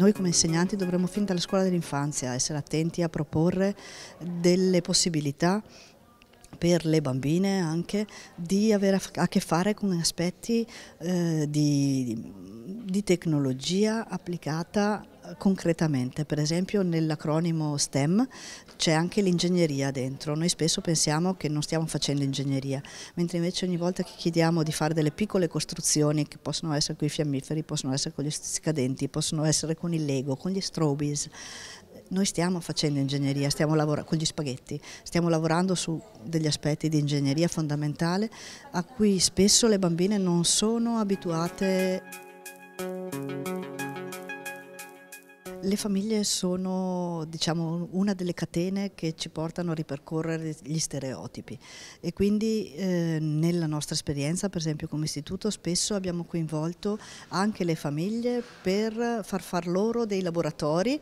Noi come insegnanti dovremmo fin dalla scuola dell'infanzia essere attenti a proporre delle possibilità per le bambine anche di avere a che fare con aspetti eh, di, di tecnologia applicata concretamente, per esempio nell'acronimo STEM c'è anche l'ingegneria dentro, noi spesso pensiamo che non stiamo facendo ingegneria, mentre invece ogni volta che chiediamo di fare delle piccole costruzioni che possono essere con i fiammiferi, possono essere con gli scadenti, possono essere con il Lego, con gli strobis, noi stiamo facendo ingegneria, stiamo lavorando con gli spaghetti, stiamo lavorando su degli aspetti di ingegneria fondamentale a cui spesso le bambine non sono abituate. Le famiglie sono diciamo, una delle catene che ci portano a ripercorrere gli stereotipi e quindi eh, nella nostra esperienza, per esempio come istituto, spesso abbiamo coinvolto anche le famiglie per far far loro dei laboratori,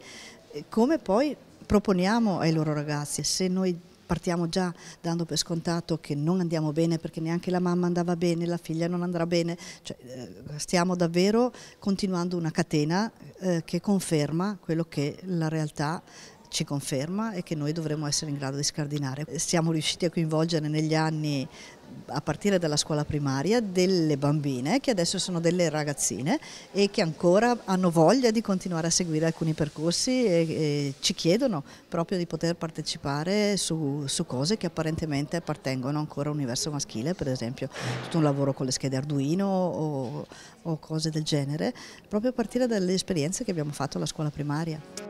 eh, come poi proponiamo ai loro ragazzi. Se noi partiamo già dando per scontato che non andiamo bene perché neanche la mamma andava bene, la figlia non andrà bene, cioè, eh, stiamo davvero continuando una catena eh, che conferma quello che la realtà ci conferma e che noi dovremmo essere in grado di scardinare. Siamo riusciti a coinvolgere negli anni a partire dalla scuola primaria delle bambine che adesso sono delle ragazzine e che ancora hanno voglia di continuare a seguire alcuni percorsi e, e ci chiedono proprio di poter partecipare su, su cose che apparentemente appartengono ancora all'universo maschile, per esempio tutto un lavoro con le schede Arduino o, o cose del genere, proprio a partire dalle esperienze che abbiamo fatto alla scuola primaria.